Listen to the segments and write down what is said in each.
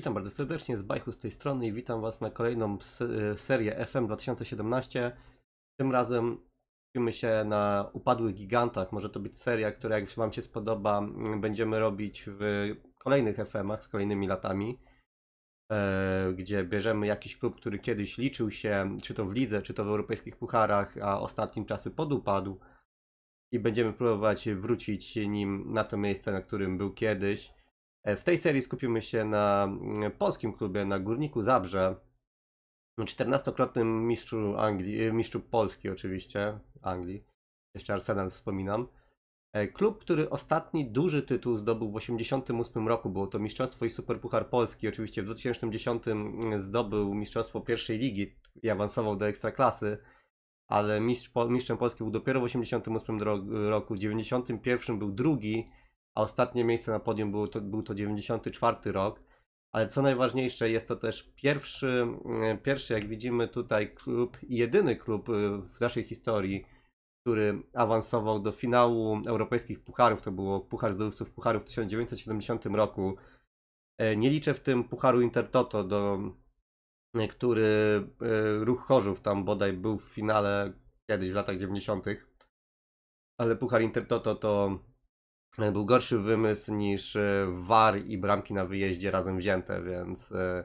Witam bardzo serdecznie z Bajchu z tej strony i witam Was na kolejną e, serię FM 2017. Tym razem skupimy się na upadłych gigantach. Może to być seria, która jak Wam się spodoba, mm, będziemy robić w kolejnych FM-ach z kolejnymi latami, e, gdzie bierzemy jakiś klub, który kiedyś liczył się, czy to w lidze, czy to w europejskich pucharach, a ostatnim czasy podupadł i będziemy próbować wrócić nim na to miejsce, na którym był kiedyś E, w tej serii skupimy się na mm, polskim klubie, na Górniku Zabrze, 14-krotnym mistrzu, Anglii, e, mistrzu Polski oczywiście, Anglii, jeszcze Arsenal wspominam. E, klub, który ostatni duży tytuł zdobył w 1988 roku, było to Mistrzostwo i Superpuchar Polski. Oczywiście w 2010 mm, zdobył Mistrzostwo pierwszej ligi i awansował do ekstraklasy, ale mistrz, mistrzem Polski był dopiero w 1988 roku. W 1991 był drugi, ostatnie miejsce na podium był to, był to 94 rok. Ale co najważniejsze, jest to też pierwszy, mm, pierwszy, jak widzimy tutaj, klub i jedyny klub y, w naszej historii, który awansował do finału europejskich pucharów. To było Puchar Zdobywców Pucharów w 1970 roku. E, nie liczę w tym Pucharu Intertoto, do, y, który y, Ruch Chorzów tam bodaj był w finale kiedyś w latach 90. Ale Puchar Intertoto to E, był gorszy wymysł niż e, war i bramki na wyjeździe razem wzięte, więc e,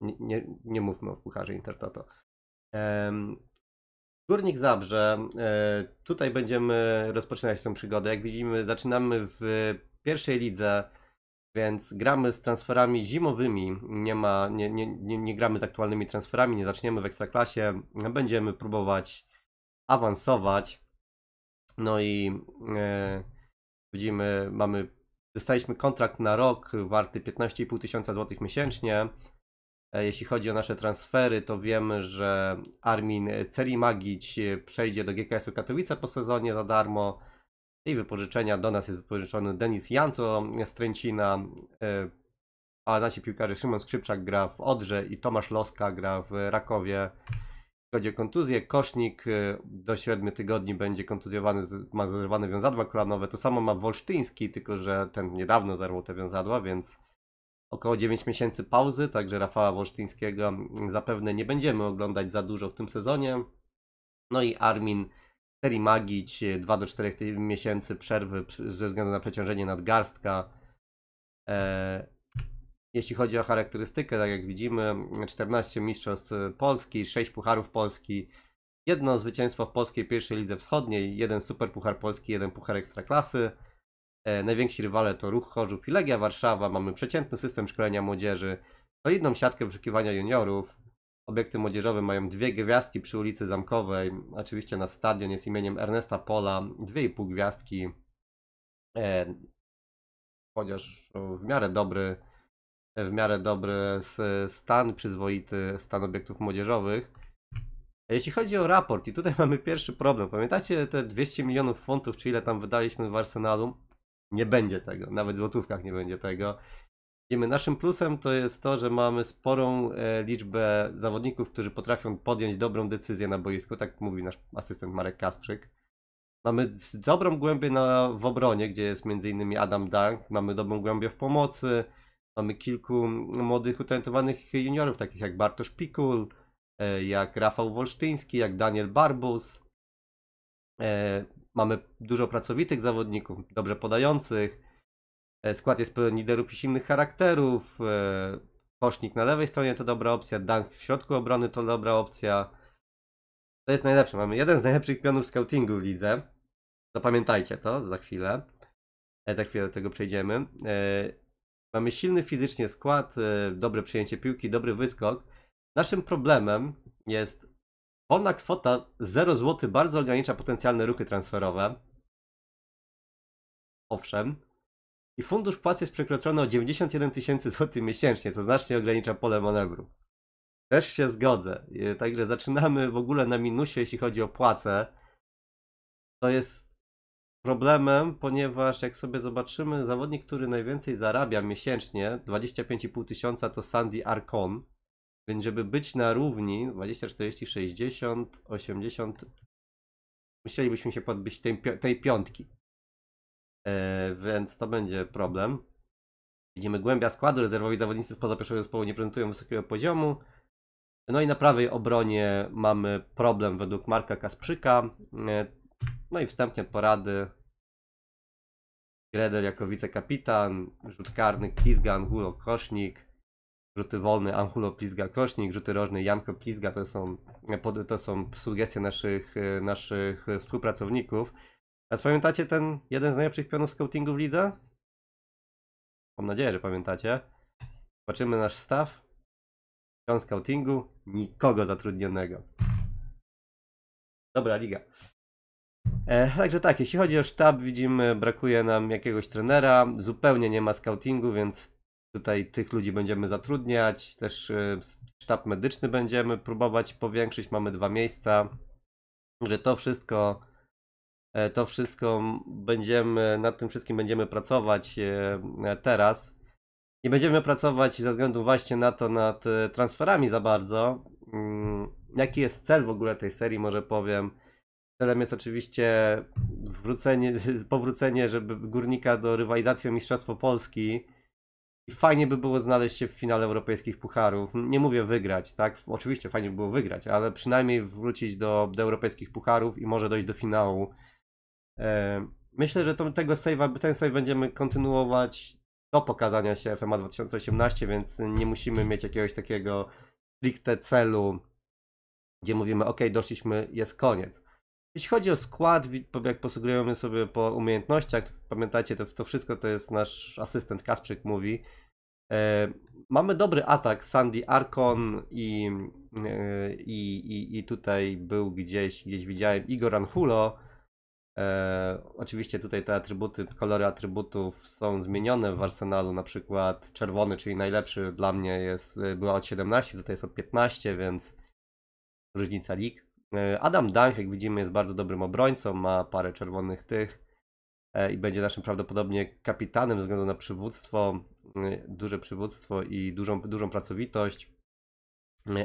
nie, nie, nie mówmy o wpucharze Intertoto. Górnik Zabrze, tutaj będziemy rozpoczynać tę przygodę. Jak widzimy, zaczynamy w pierwszej lidze, więc gramy z transferami zimowymi. Nie, ma, nie, nie, nie, nie gramy z aktualnymi transferami, nie zaczniemy w ekstraklasie. Będziemy próbować awansować. No i. Yy, Widzimy, mamy, dostaliśmy kontrakt na rok warty 15,5 tysiąca złotych miesięcznie. E, jeśli chodzi o nasze transfery, to wiemy, że Armin Celimagić e, przejdzie do GKS-u Katowice po sezonie za darmo. I wypożyczenia do nas jest wypożyczony Denis Janco z Tręcina, e, a nasi piłkarze Szymon Skrzypczak gra w Odrze i Tomasz Loska gra w Rakowie chodzi o kontuzję. Kosznik y, do 7 tygodni będzie kontuzjowany, ma zerwane wiązadła kolanowe. To samo ma Wolsztyński, tylko że ten niedawno zerwał te wiązadła, więc około 9 miesięcy pauzy, także Rafała Wolsztyńskiego zapewne nie będziemy oglądać za dużo w tym sezonie. No i Armin Seri Magić, 2 y, do 4 miesięcy przerwy ze względu na przeciążenie nadgarstka. E, jeśli chodzi o charakterystykę, tak jak widzimy, 14 mistrzostw Polski, 6 pucharów Polski, jedno zwycięstwo w polskiej pierwszej lidze wschodniej, jeden super puchar Polski, jeden puchar ekstraklasy. E, najwięksi rywale to Ruch Chorzów i Legia Warszawa. Mamy przeciętny system szkolenia młodzieży, solidną siatkę wyszukiwania juniorów. Obiekty młodzieżowe mają dwie gwiazdki przy ulicy Zamkowej. Oczywiście na stadion jest imieniem Ernesta Pola, dwie i pół gwiazdki. E, chociaż w miarę dobry w miarę dobry stan, przyzwoity stan obiektów młodzieżowych. Jeśli chodzi o raport, i tutaj mamy pierwszy problem. Pamiętacie te 200 milionów funtów, czy ile tam wydaliśmy w Arsenalu? Nie będzie tego, nawet w złotówkach nie będzie tego. Naszym plusem to jest to, że mamy sporą e, liczbę zawodników, którzy potrafią podjąć dobrą decyzję na boisku, tak mówi nasz asystent Marek Kasprzyk. Mamy dobrą głębię na, w obronie, gdzie jest m.in. Adam Dunk, mamy dobrą głębię w pomocy, Mamy kilku młodych, utalentowanych juniorów, takich jak Bartosz Pikul, e, jak Rafał Wolsztyński, jak Daniel Barbus. E, mamy dużo pracowitych zawodników, dobrze podających. E, skład jest pełen liderów i silnych charakterów. Kosznik na lewej stronie to dobra opcja, Dan w środku obrony to dobra opcja. To jest najlepsze. Mamy jeden z najlepszych pionów scoutingu w lidze. Zapamiętajcie to za chwilę. Za chwilę do tego przejdziemy. Mamy silny fizycznie skład, e, dobre przyjęcie piłki, dobry wyskok. Naszym problemem jest ona kwota 0 zł bardzo ogranicza potencjalne ruchy transferowe. Owszem. I fundusz płac jest przekroczony o 91 tysięcy złotych miesięcznie, co znacznie ogranicza pole manewru. Też się zgodzę. E, także zaczynamy w ogóle na minusie, jeśli chodzi o płace. To jest problemem, ponieważ jak sobie zobaczymy, zawodnik, który najwięcej zarabia miesięcznie, 25,5 tysiąca, to Sandy Arcon. Więc żeby być na równi 20, 40, 60, 80, musielibyśmy się podbić tej, tej piątki. E, więc to będzie problem. Widzimy głębia składu, rezerwowi zawodnicy spoza pierwszego zespołu nie prezentują wysokiego poziomu. No i na prawej obronie mamy problem według Marka Kasprzyka. E, no i wstępnie porady. Gredel jako wicekapitan, rzut karny Plizga, Angulo, Kosznik, rzuty wolne Angulo, Plizga, Kosznik, rzuty rożne Janko, Plizga, to są, e, to są sugestie naszych, e, naszych współpracowników. A pamiętacie ten jeden z najlepszych pionów scoutingu w lidze? Mam nadzieję, że pamiętacie. Zobaczymy nasz staw. Pion scoutingu, nikogo zatrudnionego. Dobra, liga. E, także tak, jeśli chodzi o sztab, widzimy, brakuje nam jakiegoś trenera, zupełnie nie ma scoutingu, więc tutaj tych ludzi będziemy zatrudniać, też e, sztab medyczny będziemy próbować powiększyć, mamy dwa miejsca, że to wszystko, e, to wszystko będziemy, nad tym wszystkim będziemy pracować teraz. Nie będziemy pracować ze względu właśnie na to nad transferami za bardzo. Mm, jaki jest cel w ogóle tej serii, może powiem celem jest oczywiście wrócenie, powrócenie, żeby górnika do rywalizacji o Mistrzostwo Polski. I fajnie by było znaleźć się w finale europejskich pucharów. Nie mówię wygrać, tak? Oczywiście fajnie by było wygrać, ale przynajmniej wrócić do, do europejskich pucharów i może dojść do finału. E, myślę, że to, tego save'a, ten save będziemy kontynuować do pokazania się FMA 2018, więc nie musimy mieć jakiegoś takiego stricte celu, gdzie mówimy, ok, doszliśmy, jest koniec. Jeśli chodzi o skład, jak posługujemy sobie po umiejętnościach, to pamiętajcie, to, to wszystko to jest nasz asystent Kasprzyk mówi. E, mamy dobry atak Sandy Arkon i, e, i, i, i tutaj był gdzieś, gdzieś widziałem Igor Anhulo. E, oczywiście tutaj te atrybuty, kolory atrybutów są zmienione w arsenalu, na przykład czerwony, czyli najlepszy dla mnie jest, e, była od 17, tutaj jest od 15, więc różnica lig. E, Adam Dank, jak widzimy, jest bardzo dobrym obrońcą, ma parę czerwonych tych e, i będzie naszym prawdopodobnie kapitanem ze względu na przywództwo, e, duże przywództwo i dużą, dużą pracowitość.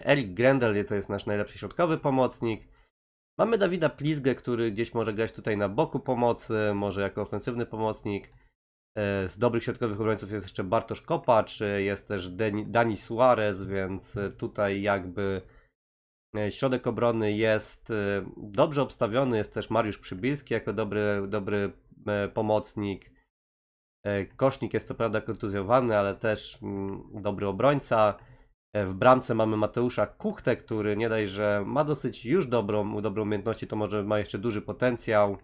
Erik Grendel to jest nasz najlepszy środkowy pomocnik. Mamy Dawida Plizgę, który gdzieś może grać tutaj na boku pomocy, może jako ofensywny pomocnik. Z dobrych środkowych obrońców jest jeszcze Bartosz Kopacz, jest też Dani Suarez, więc tutaj jakby E, środek obrony jest e, dobrze obstawiony, jest też Mariusz Przybilski jako dobry, dobry e, pomocnik. Kosznik jest co prawda kontuzjowany, ale też mm, dobry obrońca. W bramce mamy Mateusza Kuchtę, który nie daj, że ma dosyć już dobrą, dobrą umiejętności, to może ma jeszcze duży potencjał.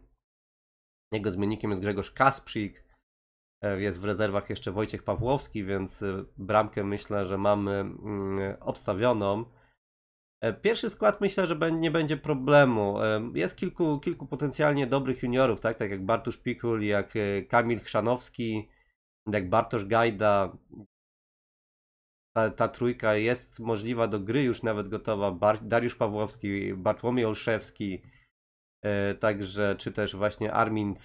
Jego zmiennikiem jest Grzegorz Kasprzyk. Jest w rezerwach jeszcze Wojciech Pawłowski, więc bramkę myślę, że mamy mm, obstawioną. E, pierwszy skład myślę, że nie będzie problemu. E, jest kilku, kilku potencjalnie dobrych juniorów, tak, tak jak Bartusz Pikul, jak e, Kamil Chrzanowski, jak Bartosz Gajda. Ta, ta trójka jest możliwa do gry, już nawet gotowa. Bar Dariusz Pawłowski, Bartłomiej Olszewski, także czy też właśnie Armin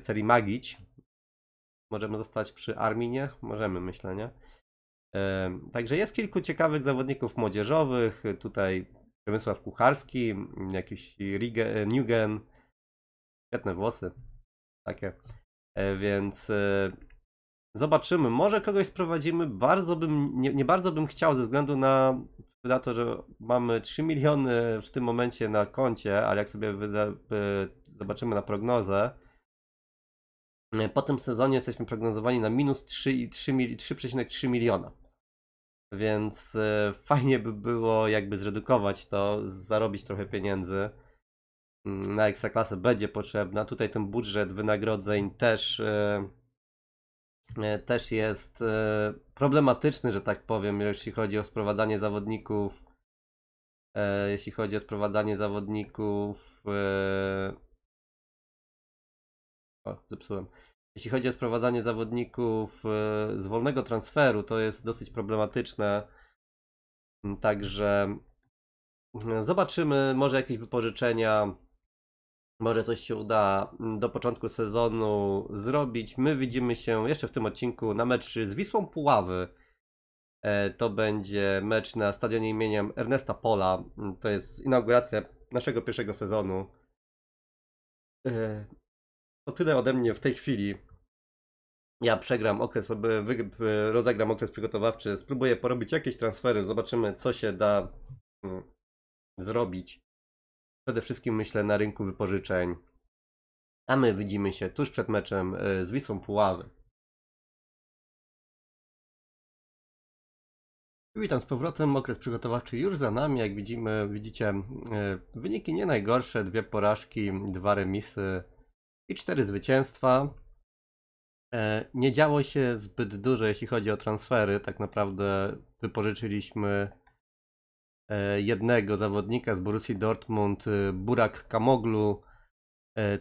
Cerimagić. Możemy zostać przy Arminie? Możemy, myślę, nie? Także jest kilku ciekawych zawodników młodzieżowych. Tutaj Przemysław Kucharski, jakiś Rigen, e, Newgen, świetne włosy, takie. E, więc e, zobaczymy. Może kogoś sprowadzimy. Bardzo bym, nie, nie bardzo bym chciał, ze względu na, na, to, że mamy 3 miliony w tym momencie na koncie, ale jak sobie wyda, zobaczymy na prognozę, E, po tym sezonie jesteśmy prognozowani na minus 3,3 miliona. Więc e, fajnie by było jakby zredukować to, zarobić trochę pieniędzy. Mm, na ekstraklasę będzie potrzebna. Tutaj ten budżet wynagrodzeń też, e, też jest problematyczny, że tak powiem, jeśli chodzi o sprowadzanie zawodników. Jeśli chodzi o sprowadzanie zawodników zepsułem. Jeśli chodzi o sprowadzanie zawodników e, z wolnego transferu, to jest dosyć problematyczne. Mm, także mm, zobaczymy, może jakieś wypożyczenia, może coś się uda mm, do początku sezonu zrobić. My widzimy się jeszcze w tym odcinku na mecz z Wisłą Puławy. E, to będzie mecz na stadionie imieniem Ernesta Pola. To jest inauguracja naszego pierwszego sezonu. E, to tyle ode mnie w tej chwili. Ja przegram okres, rozegram okres przygotowawczy, spróbuję porobić jakieś transfery, zobaczymy co się da mm, zrobić. Przede wszystkim myślę na rynku wypożyczeń. A my widzimy się tuż przed meczem y, z Wisłą Puławy. Witam z powrotem, okres przygotowawczy już za nami, jak widzimy, widzicie, y, wyniki nie najgorsze, dwie porażki, dwa remisy, i cztery zwycięstwa. E, nie działo się zbyt dużo, jeśli chodzi o transfery. Tak naprawdę wypożyczyliśmy e, jednego zawodnika z Borussii Dortmund, e, Burak Kamoglu,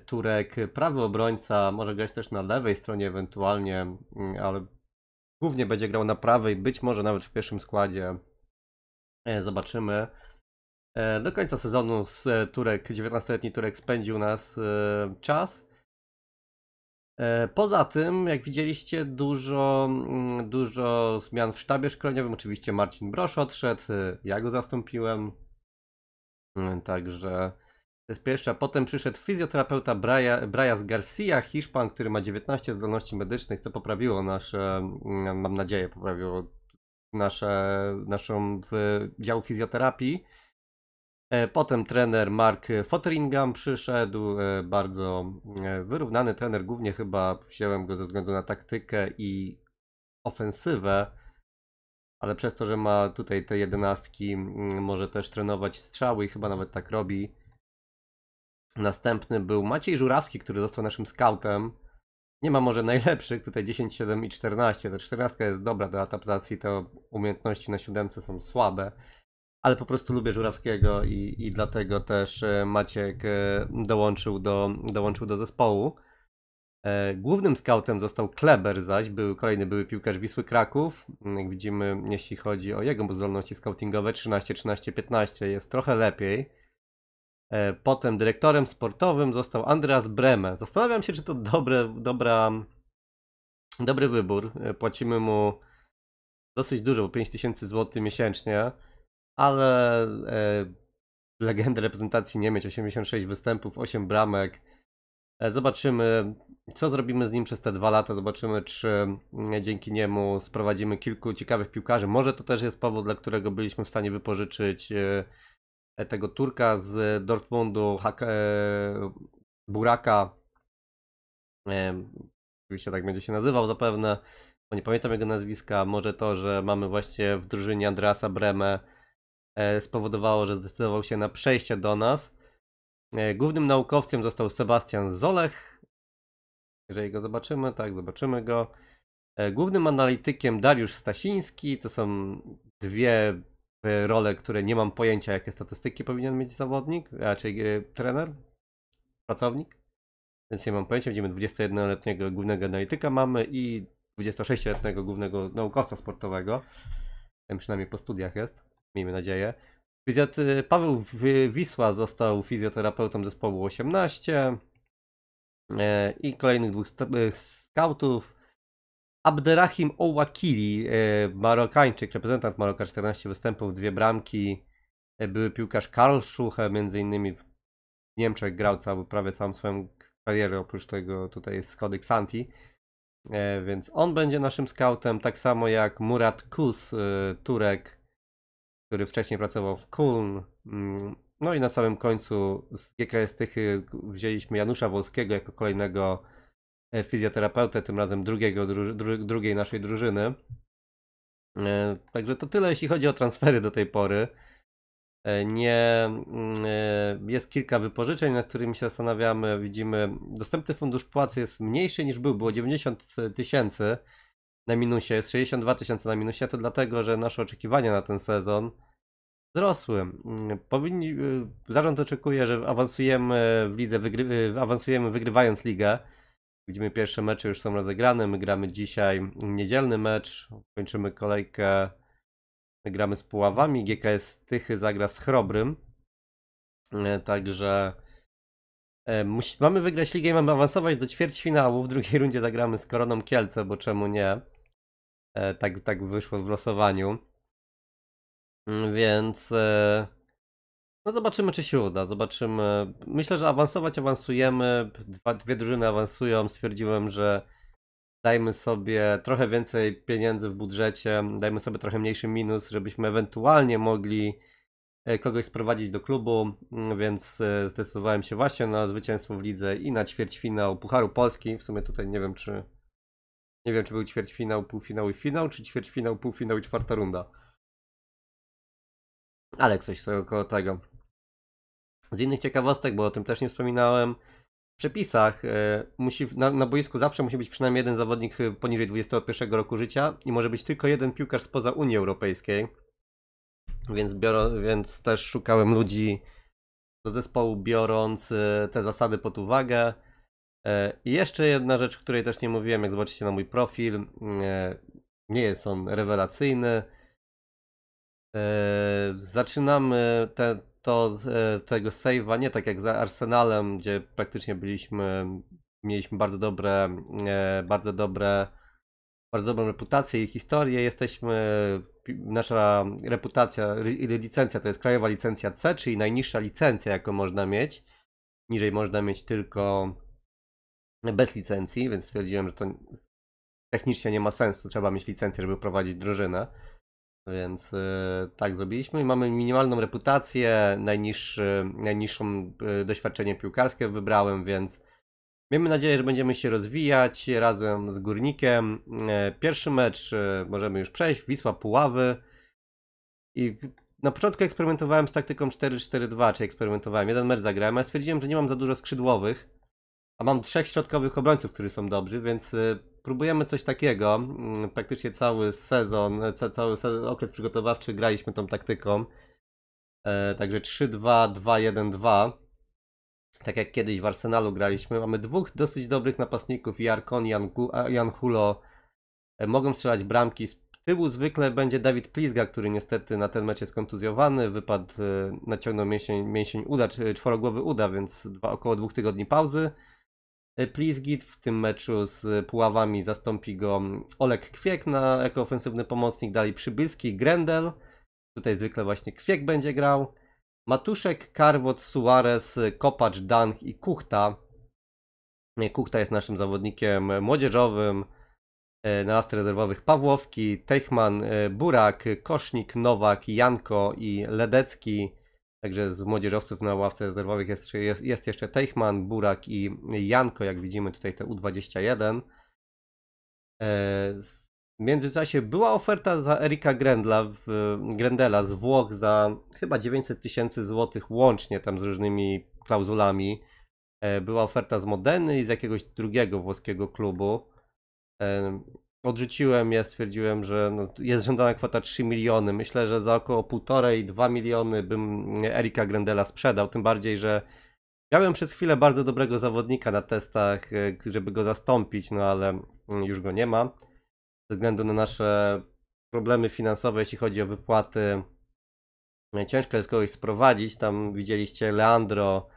Turek, prawy obrońca, może grać też na lewej stronie ewentualnie, mm, ale głównie będzie grał na prawej, być może nawet w pierwszym składzie. Zobaczymy. Do końca sezonu Turek, 19-letni Turek spędził nas czas. E, poza tym, jak widzieliście, dużo, mm, dużo zmian w sztabie szkoleniowym. Oczywiście Marcin Brosz odszedł, e, ja go zastąpiłem. E, także to jest pierwsza. Potem przyszedł fizjoterapeuta Braja, Brajas Garcia, Hiszpan, który ma 19 zdolności medycznych, co poprawiło nasze, mm, mam nadzieję, poprawiło nasze, naszą dział fizjoterapii. E, potem trener Mark Fotheringham przyszedł, e, bardzo e, wyrównany trener, głównie chyba wziąłem go ze względu na taktykę i ofensywę, ale przez to, że ma tutaj te jedenastki, może też trenować strzały i chyba nawet tak robi. Następny był Maciej Żurawski, który został naszym scoutem. Nie ma może najlepszych, tutaj 10, 7 i 14. Ta 14 jest dobra do adaptacji, te umiejętności na 7 są słabe ale po prostu lubię Żurawskiego i, i dlatego też e, Maciek e, dołączył do, dołączył do zespołu. E, głównym skautem został Kleber zaś, był kolejny były piłkarz Wisły Kraków. Mm, jak widzimy, jeśli chodzi o jego zdolności scoutingowe, 13, 13, 15 jest trochę lepiej. Potem dyrektorem sportowym został Andreas Breme. Zastanawiam się, czy to dobre, dobra, dobry wybór. Płacimy mu dosyć dużo, bo 5000 zł miesięcznie ale e, legendę reprezentacji Niemiec, 86 występów, 8 bramek. E, zobaczymy, co zrobimy z nim przez te dwa lata. Zobaczymy, czy mm, dzięki niemu sprowadzimy kilku ciekawych piłkarzy. Może to też jest powód, dla którego byliśmy w stanie wypożyczyć e, e tego Turka z Dortmundu, e, Buraka. E, oczywiście tak będzie się nazywał zapewne. Bo nie pamiętam jego nazwiska. Może to, że mamy właśnie w drużynie Andreasa Bremę E, spowodowało, że zdecydował się na przejście do nas. E, głównym naukowcem został Sebastian Zolech. Jeżeli go zobaczymy, tak, zobaczymy go. E, głównym analitykiem Dariusz Stasiński. To są dwie role, które nie mam pojęcia, jakie statystyki powinien mieć zawodnik, raczej trener, pracownik. Więc nie mam pojęcia. Widzimy 21-letniego głównego analityka mamy i 26-letniego głównego naukowca sportowego. Ten przynajmniej po studiach jest miejmy nadzieję. Fizjot- y, Paweł Wisła został fizjoterapeutą zespołu 18 y, i kolejnych dwóch y, skautów. Abderrahim Owakili, Marokańczyk, reprezentant Maroka, 14 występów, dwie bramki. Były piłkarz Karl Schuche, między innymi w Niemczech grał cały, prawie całą swoją karierę, oprócz tego tutaj jest Skody Więc on będzie naszym scoutem, tak samo jak Murat Kus, Turek, który wcześniej pracował w Kuln. Mm, no i na samym końcu z GKS Tychy wzięliśmy Janusza Wolskiego jako kolejnego e, fizjoterapeutę, tym razem drugiego, dru, drugiej naszej drużyny. E, także to tyle, jeśli chodzi o transfery do tej pory. E, nie, mm, jest kilka wypożyczeń, nad którymi się zastanawiamy. Widzimy, dostępny fundusz płac jest mniejszy niż był, było 90 tysięcy na minusie, jest 62 tysiące na minusie, to dlatego, że nasze oczekiwania na ten sezon wzrosły. Mm, powinni, y, zarząd oczekuje, że awansujemy w lidze, wygry, y, awansujemy wygrywając ligę. Widzimy pierwsze mecze już są rozegrane, my gramy dzisiaj niedzielny mecz, kończymy kolejkę, gramy z Puławami, GKS Tychy zagra z Chrobrym. E, także e, mamy wygrać ligę i mamy awansować do ćwierćfinału. W drugiej rundzie zagramy z Koroną Kielce, bo czemu nie? E, tak, tak wyszło w losowaniu. Mm, więc e, no zobaczymy, czy się uda. Zobaczymy. Myślę, że awansować awansujemy. Dwa, dwie drużyny awansują. Stwierdziłem, że dajmy sobie trochę więcej pieniędzy w budżecie, dajmy sobie trochę mniejszy minus, żebyśmy ewentualnie mogli e, kogoś sprowadzić do klubu, mm, więc zdecydowałem się właśnie na zwycięstwo w lidze i na ćwierćfinał Pucharu Polski. W sumie tutaj nie wiem, czy nie wiem, czy był ćwierćfinał, półfinał i finał, czy ćwierćfinał, półfinał i czwarta runda. Ale coś około tego. Z innych ciekawostek, bo o tym też nie wspominałem, w przepisach e, musi, na, na, boisku zawsze musi być przynajmniej jeden zawodnik e, poniżej 21 roku życia i może być tylko jeden piłkarz spoza Unii Europejskiej. Więc, biorą, więc też szukałem ludzi do zespołu, biorąc e, te zasady pod uwagę. E, I jeszcze jedna rzecz, której też nie mówiłem, jak zobaczycie na mój profil. E, nie jest on rewelacyjny. E, zaczynamy te, to, tego save'a nie tak jak za Arsenalem, gdzie praktycznie byliśmy, mieliśmy bardzo dobre, bardzo dobre, bardzo dobrą reputację i historię. Jesteśmy, nasza reputacja, licencja to jest krajowa licencja C, czyli najniższa licencja, jaką można mieć. Niżej można mieć tylko bez licencji, więc stwierdziłem, że to technicznie nie ma sensu, trzeba mieć licencję, żeby prowadzić drużynę. Więc y, tak zrobiliśmy i mamy minimalną reputację, najniższy, najniższą y, doświadczenie piłkarskie wybrałem, więc miejmy nadzieję, że będziemy się rozwijać razem z Górnikiem. Y, pierwszy mecz możemy już przejść, Wisła Puławy i na początku eksperymentowałem z taktyką 4-4-2, czy eksperymentowałem, jeden mecz zagrałem, a stwierdziłem, że nie mam za dużo skrzydłowych, a mam trzech środkowych obrońców, którzy są dobrzy, więc y, próbujemy coś takiego. Mm, praktycznie cały sezon, e, cały sezon, okres przygotowawczy graliśmy tą taktyką. E, także 3-2-2-1-2. Tak jak kiedyś w Arsenalu graliśmy. Mamy dwóch dosyć dobrych napastników, Jarkon i Jan, Jan Hulo. E, mogą strzelać bramki. Z tyłu zwykle będzie Dawid Plizga, który niestety na ten mecz jest kontuzjowany. Wypadł, naciągnął mięsień, mięsień uda, czworogłowy uda, więc dwa, około dwóch tygodni pauzy. E, Plizgit w tym meczu z Puławami zastąpi go Olek Kwiek na, jako ofensywny pomocnik, dalej Przybylski, Grendel, tutaj zwykle właśnie Kwiek będzie grał, Matuszek, Karwot, Suarez, Kopacz, Dank i Kuchta. E, Kuchta jest naszym zawodnikiem młodzieżowym, e, na ławce rezerwowych Pawłowski, Teichman, Burak, Kosznik, Nowak, Janko i Ledecki. Także z młodzieżowców na ławce rezerwowych jest, jest, jest jeszcze Teichman, Burak i Janko, jak widzimy tutaj te U21. E, w międzyczasie była oferta za Erika Grendla w, Grendela z Włoch za chyba 900 tysięcy złotych łącznie tam z różnymi klauzulami. E, była oferta z Modeny i z jakiegoś drugiego włoskiego klubu. E, odrzuciłem je, stwierdziłem, że no, jest żądana kwota 3 miliony. Myślę, że za około 1,5-2 miliony bym Erika Grendela sprzedał, tym bardziej, że miałem przez chwilę bardzo dobrego zawodnika na testach, e, żeby go zastąpić, no ale mm, już go nie ma. Ze względu na nasze problemy finansowe, jeśli chodzi o wypłaty, e, ciężko jest kogoś sprowadzić. Tam widzieliście Leandro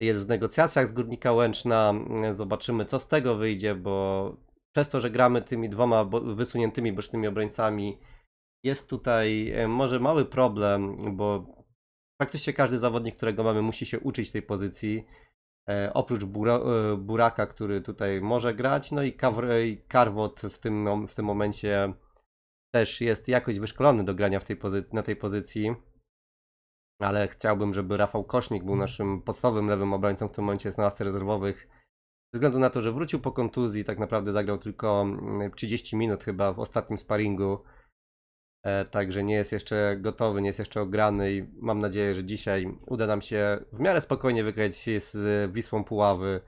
jest w negocjacjach z Górnika Łęczna. E, zobaczymy, co z tego wyjdzie, bo przez to, że gramy tymi dwoma wysuniętymi bocznymi obrońcami, jest tutaj e, może mały problem, bo praktycznie każdy zawodnik, którego mamy, musi się uczyć tej pozycji. E, oprócz Bura, e, Buraka, który tutaj może grać, no i, Kawr, Karwot w tym, w tym momencie też jest jakoś wyszkolony do grania w tej pozycji, na tej pozycji. Ale chciałbym, żeby Rafał Kosznik był mhm. naszym podstawowym lewym obrońcą, w tym momencie z na rezerwowych ze względu na to, że wrócił po kontuzji, tak naprawdę zagrał tylko 30 mm, minut chyba w ostatnim sparingu. E, także nie jest jeszcze gotowy, nie jest jeszcze ograny i mam nadzieję, że dzisiaj uda nam się w miarę spokojnie wygrać z Wisłą Puławy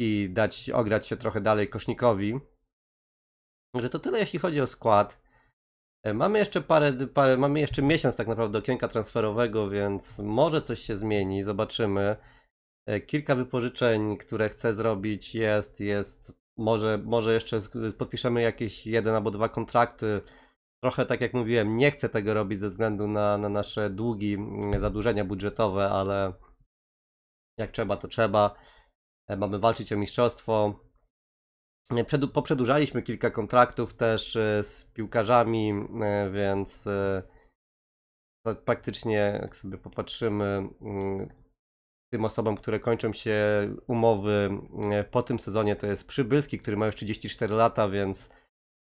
i dać ograć się trochę dalej Kosznikowi. Także to tyle jeśli chodzi o skład. E, mamy jeszcze parę, parę mamy jeszcze miesiąc tak naprawdę okienka transferowego, więc może coś się zmieni, zobaczymy. E, kilka wypożyczeń, które chcę zrobić jest, jest, może, może jeszcze podpiszemy jakieś jeden albo dwa kontrakty. Trochę tak jak mówiłem, nie chcę tego robić ze względu na, na nasze długi, mm, zadłużenia budżetowe, ale jak trzeba, to trzeba. E, mamy walczyć o mistrzostwo. E, poprzedłużaliśmy kilka kontraktów też z piłkarzami, więc praktycznie, tak jak sobie popatrzymy, mm, tym osobom, które kończą się umowy e, po tym sezonie, to jest Przybylski, który ma już 34 lata, więc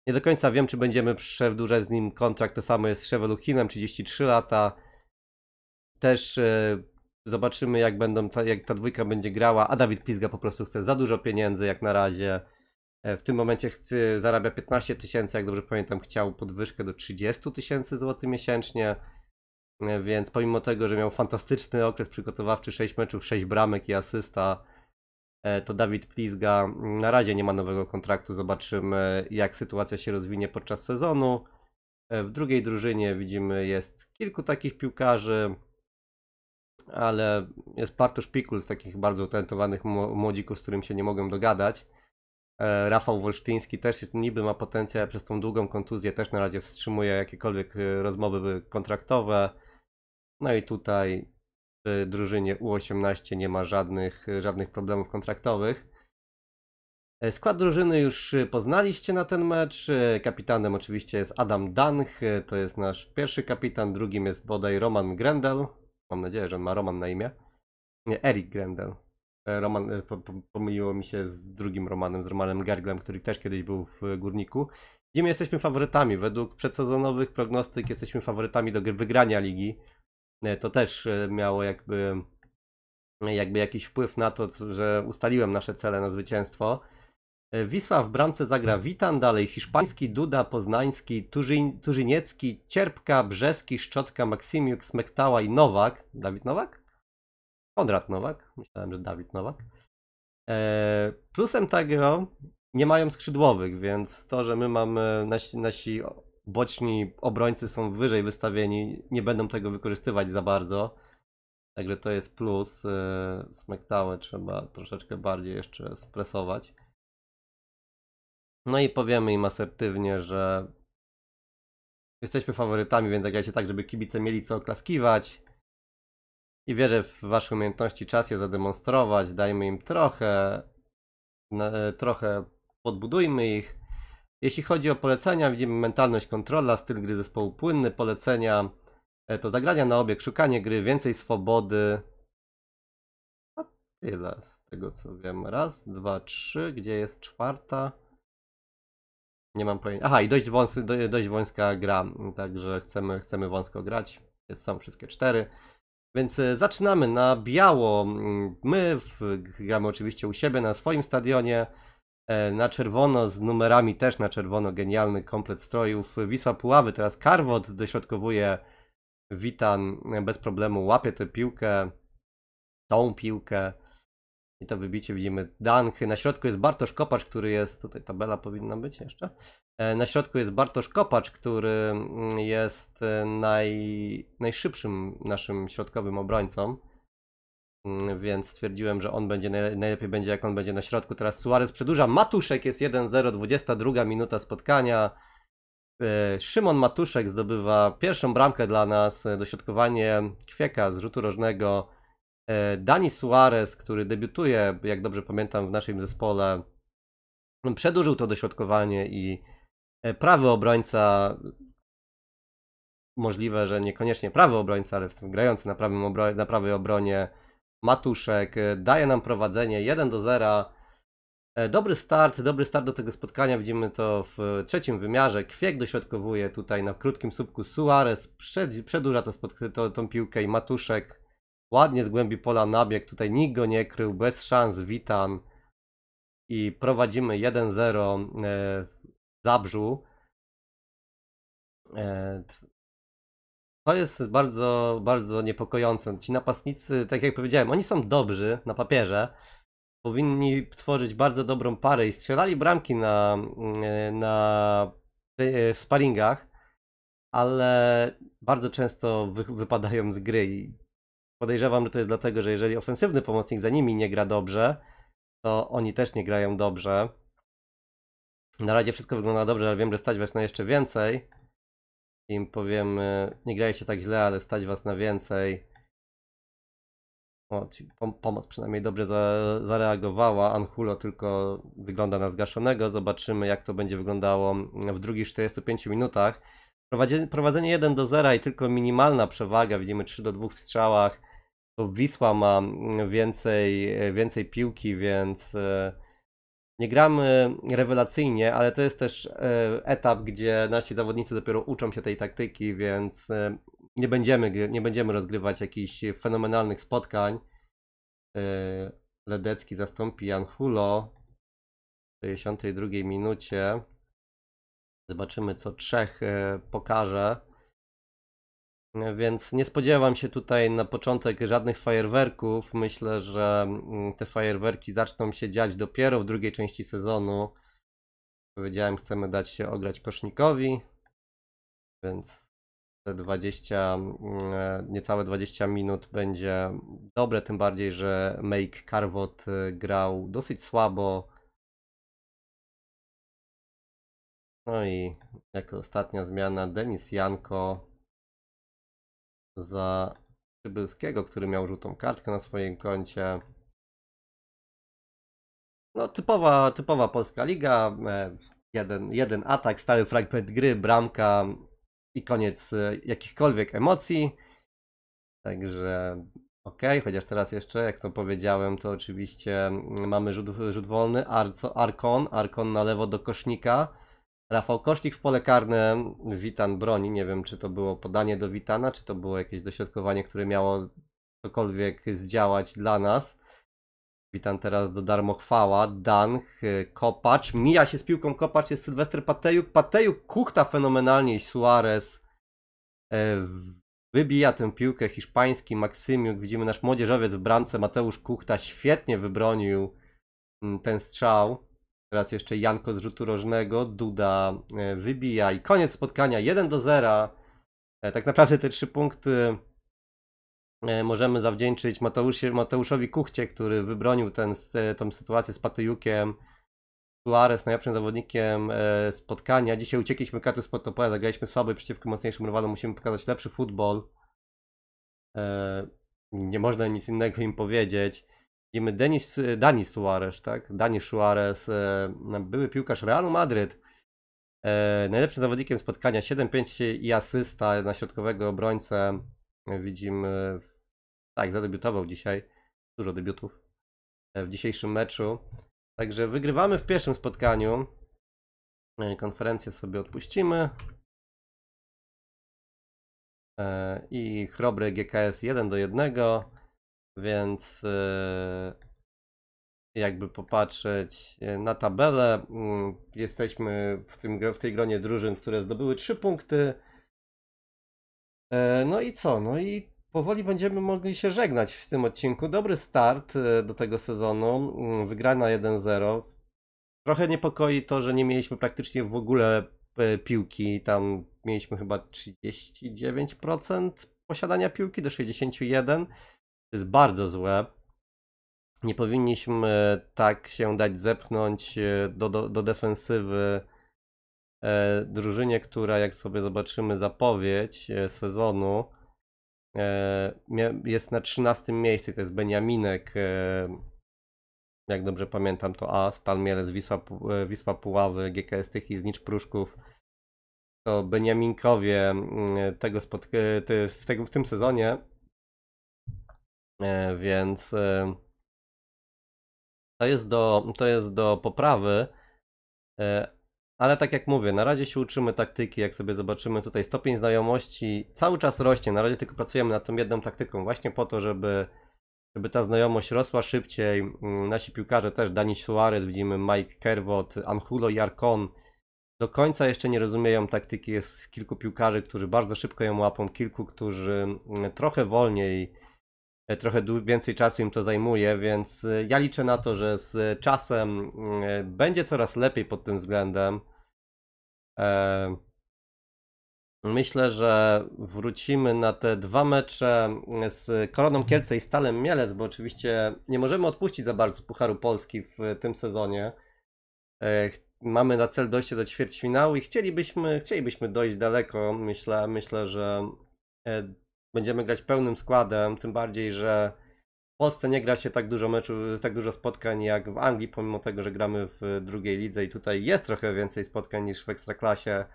nie do końca wiem, czy będziemy przedłużać z nim kontrakt. To samo jest z Szewelukinem, 33 lata. Też e, zobaczymy, jak, będą ta, jak ta dwójka będzie grała. A Dawid Pizga po prostu chce za dużo pieniędzy, jak na razie. E, w tym momencie zarabia 15 tysięcy, jak dobrze pamiętam, chciał podwyżkę do 30 tysięcy złotych miesięcznie. E, więc pomimo tego, że miał fantastyczny okres przygotowawczy, 6 meczów, 6 bramek i asysta, e, to Dawid Plisga mm, na razie nie ma nowego kontraktu. Zobaczymy, jak sytuacja się rozwinie podczas sezonu. E, w drugiej drużynie widzimy jest kilku takich piłkarzy, ale jest Partusz Pikul z takich bardzo utalentowanych młodzików, z którym się nie mogłem dogadać. Rafał Wolsztyński też jest, niby ma potencjał, ale przez tą długą kontuzję też na razie wstrzymuje jakiekolwiek rozmowy kontraktowe. No i tutaj w drużynie U18 nie ma żadnych, żadnych problemów kontraktowych. E, skład drużyny już e, poznaliście na ten mecz. E, kapitanem oczywiście jest Adam Danch, to jest nasz pierwszy kapitan. Drugim jest bodaj Roman Grendel. Mam nadzieję, że on ma Roman na imię. Nie, Eric Grendel. Roman, pomyliło mi się z drugim Romanem, z Romanem Gerglem, który też kiedyś był w Górniku. Gdzie my jesteśmy faworytami. Według przedsezonowych prognostyk jesteśmy faworytami do wygrania ligi. E, to też e, miało jakby, jakby jakiś wpływ na to, że ustaliłem nasze cele na zwycięstwo. E, Wisła w bramce zagra mhm. Witan, dalej Hiszpański, Duda, Poznański, Turzyn, Turzyniecki, Cierpka, Brzeski, Szczotka, Maksimiuk, Smektała i Nowak. Dawid Nowak? Konrad Nowak. Myślałem, że Dawid Nowak. Eee, plusem tego nie mają skrzydłowych, więc to, że my mamy, nasi, nasi boczni obrońcy są wyżej wystawieni, nie będą tego wykorzystywać za bardzo. Także to jest plus. E, Smackdowny trzeba troszeczkę bardziej jeszcze spresować. No i powiemy im asertywnie, że jesteśmy faworytami, więc zagrajcie tak, żeby kibice mieli co oklaskiwać. I wierzę w wasze umiejętności, czas je zademonstrować. Dajmy im trochę, e, trochę podbudujmy ich. Jeśli chodzi o polecenia, widzimy mentalność, kontrola, styl gry zespołu płynny, polecenia e, to zagrania na obieg, szukanie gry, więcej swobody. A tyle z tego co wiem. Raz, dwa, trzy. Gdzie jest czwarta? Nie mam pojęcia. Aha, i dość, wąs dość wąska gra, także chcemy, chcemy wąsko grać. Jest, są wszystkie cztery. Więc e, zaczynamy na biało. Mm, my w, gramy oczywiście u siebie na swoim stadionie. E, na czerwono, z numerami też na czerwono, genialny komplet strojów. Wisła Puławy, teraz Karwot dośrodkowuje Witan e, bez problemu, łapie tę piłkę, tą piłkę i to wybicie widzimy Danchy. Na środku jest Bartosz Kopacz, który jest, tutaj tabela powinna być jeszcze, e, na środku jest Bartosz Kopacz, który mm, jest naj, najszybszym naszym środkowym obrońcą. Mm, więc stwierdziłem, że on będzie najlepiej będzie, jak on będzie na środku. Teraz Suarez przedłuża. Matuszek jest 1-0, 22 minuta spotkania. E, Szymon Matuszek zdobywa pierwszą bramkę dla nas. E, dośrodkowanie Kwieka z rzutu rożnego. E, Dani Suarez, który debiutuje, jak dobrze pamiętam, w naszym zespole, przedłużył to dośrodkowanie i prawy obrońca możliwe, że niekoniecznie prawy obrońca, ale grający na, prawym obro na prawej obronie Matuszek e, daje nam prowadzenie 1 do 0. E, dobry start, dobry start do tego spotkania. Widzimy to w trzecim wymiarze. Kwiek dośrodkowuje tutaj na krótkim słupku. Suarez przed, przedłuża to, to, tą piłkę i Matuszek ładnie z głębi pola nabieg. Tutaj nikt go nie krył, bez szans. Witan i prowadzimy 1-0 e, w Zabrzu. To jest bardzo, bardzo niepokojące. Ci napastnicy, tak jak powiedziałem, oni są dobrzy na papierze. Powinni tworzyć bardzo dobrą parę i strzelali bramki na, mm, na e, w sparingach, ale bardzo często wy, wypadają z gry i podejrzewam, że to jest dlatego, że jeżeli ofensywny pomocnik za nimi nie gra dobrze, to oni też nie grają dobrze. Na razie wszystko wygląda dobrze, ale wiem, że stać was na jeszcze więcej im powiemy, nie grajcie tak źle, ale stać was na więcej. O, pomoc przynajmniej dobrze za zareagowała. Anhulo tylko wygląda na zgaszonego. Zobaczymy, jak to będzie wyglądało mm, w drugich 45 minutach. Prowadzenie, prowadzenie 1 do 0 i tylko minimalna przewaga. Widzimy 3 do 2 w strzałach. To Wisła ma mm, więcej, e, więcej piłki, więc e, nie gramy rewelacyjnie, ale to jest też e, etap, gdzie nasi zawodnicy dopiero uczą się tej taktyki, więc e, nie będziemy, nie będziemy rozgrywać jakichś fenomenalnych spotkań. E, Ledecki zastąpi Jan Hulo w 62 minucie. Zobaczymy, co Trzech pokaże. Więc nie spodziewam się tutaj na początek żadnych fajerwerków. Myślę, że mm, te fajerwerki zaczną się dziać dopiero w drugiej części sezonu. Powiedziałem, chcemy dać się ograć kosznikowi, więc te 20, mm, e, niecałe 20 minut będzie dobre, tym bardziej, że Make Carvot e, grał dosyć słabo. No i jako ostatnia zmiana Denis Janko za Przybylskiego, który miał żółtą kartkę na swoim koncie. No typowa, typowa polska liga, e, jeden, jeden atak, stały fragment gry, bramka i koniec e, jakichkolwiek emocji. Także okej, okay, chociaż teraz jeszcze, jak to powiedziałem, to oczywiście mm, mamy rzut, rzut wolny, Arco, Arkon, Arkon na lewo do kosznika Rafał Kosznik w pole karne, Witan broni. Nie wiem, czy to było podanie do Witana, czy to było jakieś dośrodkowanie, które miało cokolwiek zdziałać dla nas. Witam teraz do Darmochwała, Danch, y, Kopacz. Mija się z piłką Kopacz, jest Sylwester Patejuk. Patejuk kuchta fenomenalnie i Suarez y, wybija tę piłkę. Hiszpański Maksymiuk, widzimy nasz młodzieżowiec w bramce, Mateusz Kuchta świetnie wybronił mm, ten strzał. Teraz jeszcze Janko z rzutu rożnego, Duda e, wybija i koniec spotkania 1 do 0. E, tak naprawdę te trzy punkty e, możemy zawdzięczyć Mateuszowi Kuchcie, który wybronił ten, tą sytuację z Patyjukiem. Suarez najlepszym zawodnikiem spotkania. Dzisiaj uciekliśmy karty z Portopola, zagraliśmy słaby przeciwko mocniejszym rywalom, musimy pokazać lepszy futbol. Nie można nic innego im powiedzieć widzimy Denis, y, Dani Suarez, tak? Dani Suarez, y, no, były piłkarz Realu Madryt. E, najlepszym zawodnikiem spotkania 7-5 i asysta na środkowego obrońcę. Y, widzimy, tak, zadebiutował dzisiaj. Dużo debiutów e, w dzisiejszym meczu. Także wygrywamy w pierwszym spotkaniu. E, konferencję sobie odpuścimy. I chrobry GKS 1 do 1. Więc y, jakby popatrzeć y, na tabelę, mm, jesteśmy w, tym, w tej gronie drużyn, które zdobyły 3 punkty. E, no i co? No i powoli będziemy mogli się żegnać w tym odcinku. Dobry start y, do tego sezonu. Mm, wygrana 1-0. Trochę niepokoi to, że nie mieliśmy praktycznie w ogóle e, piłki. Tam mieliśmy chyba 39% posiadania piłki do 61% to jest bardzo złe. Nie powinniśmy e, tak się dać zepchnąć e, do, do, do defensywy e, drużynie, która, jak sobie zobaczymy zapowiedź e, sezonu, jest na 13 miejscu. To jest Beniaminek. Jak dobrze pamiętam, to A, Stal Mielec, Wisła, Wisła Puławy, GKS Tychy, Znicz Pruszków. To Beniaminkowie mm, tego w, w tym sezonie E, więc e, to, jest do, to jest do poprawy. E, ale tak jak mówię, na razie się uczymy taktyki, jak sobie zobaczymy tutaj stopień znajomości cały czas rośnie, na razie tylko pracujemy nad tą jedną taktyką, właśnie po to, żeby, żeby ta znajomość rosła szybciej. Mm, nasi piłkarze też, Dani Suarez, widzimy Mike Kerwot, Anhulo i do końca jeszcze nie rozumieją taktyki, jest kilku piłkarzy, którzy bardzo szybko ją łapą, kilku, którzy mm, trochę wolniej E, trochę więcej czasu im to zajmuje, więc e, ja liczę na to, że z e, czasem będzie coraz lepiej pod tym względem. Myślę, że wrócimy na te dwa mecze z Koroną mhm. Kielce i Stalem Mielec, bo oczywiście nie możemy odpuścić za bardzo Pucharu Polski w tym sezonie. Mamy na cel dojście do ćwierćfinału i chcielibyśmy, chcielibyśmy dojść daleko. Myślę, myślę że będziemy grać pełnym składem, tym bardziej, że w Polsce nie gra się tak dużo meczów, tak dużo spotkań jak w Anglii, pomimo tego, że gramy w drugiej lidze i tutaj jest trochę więcej spotkań niż w Ekstraklasie,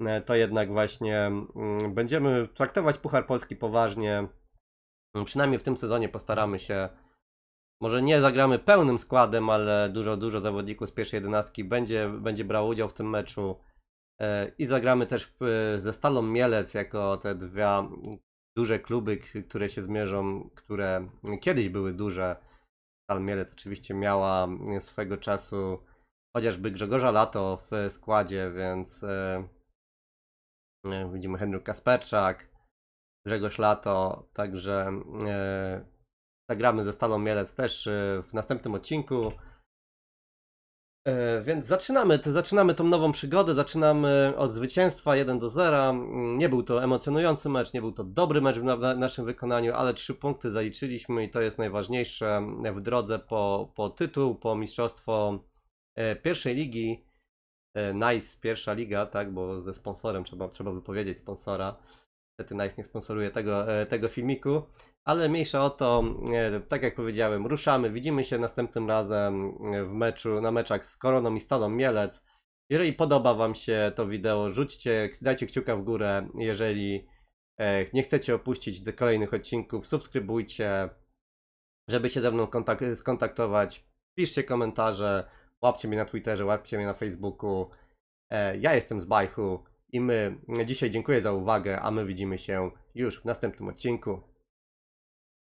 e, to jednak właśnie mm, będziemy traktować Puchar Polski poważnie. Mm, przynajmniej w tym sezonie postaramy się. Może nie zagramy pełnym składem, ale dużo, dużo zawodników z pierwszej jedenastki będzie, będzie brało udział w tym meczu. E, I zagramy też e, ze Stalą Mielec jako te dwa duże kluby, które się zmierzą, które kiedyś były duże. Stal Mielec oczywiście miała e, swego czasu chociażby Grzegorza Lato w składzie, więc widzimy Henryk Kasperczak, Grzegorz Lato, także zagramy ze Stalą Mielec też w następnym odcinku. E, więc zaczynamy, to zaczynamy tą nową przygodę, zaczynamy od zwycięstwa 1 do 0. Mm, nie był to emocjonujący mecz, nie był to dobry mecz w naszym wykonaniu, ale trzy punkty zaliczyliśmy i to jest najważniejsze mm, w drodze po, po tytuł, po mistrzostwo e, pierwszej ligi. E, nice, pierwsza liga, tak, bo ze sponsorem trzeba, trzeba wypowiedzieć sponsora. Niestety Nice nie sponsoruje tego, tego filmiku. Ale mniejsza o to, e, tak jak powiedziałem, ruszamy. Widzimy się następnym razem e, w meczu, na meczach z Koroną i Stalą Mielec. Jeżeli podoba Wam się to wideo, rzućcie, dajcie kciuka w górę. Jeżeli e, nie chcecie opuścić kolejnych odcinków, subskrybujcie, żeby się ze mną skontaktować. Piszcie komentarze, łapcie mnie na Twitterze, łapcie mnie na Facebooku. Ja jestem z Bajchu i my dzisiaj dziękuję za uwagę, a my widzimy się już w następnym odcinku.